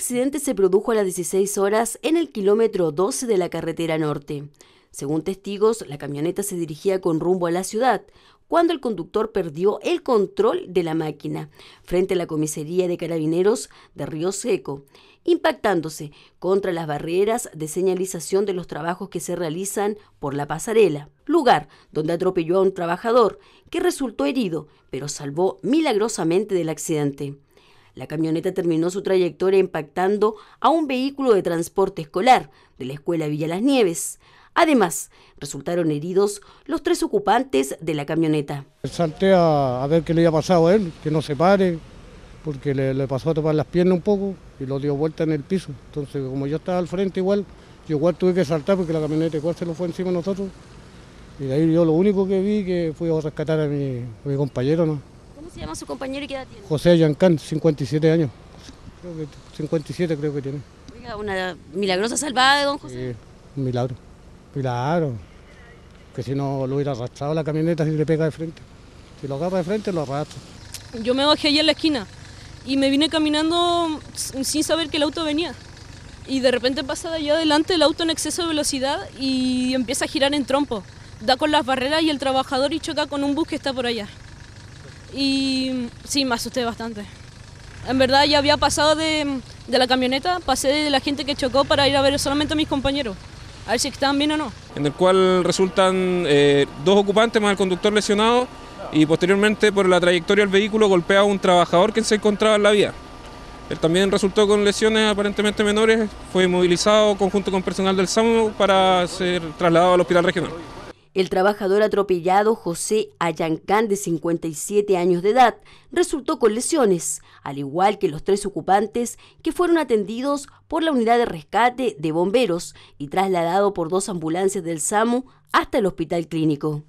El accidente se produjo a las 16 horas en el kilómetro 12 de la carretera norte. Según testigos, la camioneta se dirigía con rumbo a la ciudad, cuando el conductor perdió el control de la máquina frente a la comisaría de carabineros de Río Seco, impactándose contra las barreras de señalización de los trabajos que se realizan por la pasarela, lugar donde atropelló a un trabajador que resultó herido, pero salvó milagrosamente del accidente. La camioneta terminó su trayectoria impactando a un vehículo de transporte escolar de la escuela Villa Las Nieves. Además, resultaron heridos los tres ocupantes de la camioneta. Salté a, ver qué le había pasado a él, que no se pare, porque le, pasó a topar las piernas un poco y lo dio vuelta en el piso. Entonces, como yo estaba al frente igual, yo igual tuve que saltar porque la camioneta igual se lo fue encima de nosotros. Y de ahí yo lo único que vi que fui a rescatar a mi, mi compañero, ¿no? se llama su compañero y qué edad tiene? José Yancán, 57 años. 57 creo que tiene. Oiga, una milagrosa salvada de don José. Sí, un milagro. Milagro. Que si no lo hubiera arrastrado la camioneta si le pega de frente. Si lo agarra de frente, lo arrastra. Yo me bajé allá en la esquina y me vine caminando sin saber que el auto venía. Y de repente pasa de allá adelante el auto en exceso de velocidad y empieza a girar en trompo. Da con las barreras y el trabajador y choca con un bus que está por allá y sí, me asusté bastante. En verdad ya había pasado de, de, la camioneta, pasé de la gente que chocó para ir a ver solamente a mis compañeros, a ver si estaban bien o no. En el cual resultan eh, dos ocupantes más el conductor lesionado y posteriormente por la trayectoria del vehículo golpea a un trabajador que se encontraba en la vía. Él también resultó con lesiones aparentemente menores, fue movilizado conjunto con personal del SAMU para ser trasladado al hospital regional. El trabajador atropellado José Ayancán, de 57 años de edad, resultó con lesiones, al igual que los tres ocupantes que fueron atendidos por la unidad de rescate de bomberos y trasladado por dos ambulancias del SAMU hasta el hospital clínico.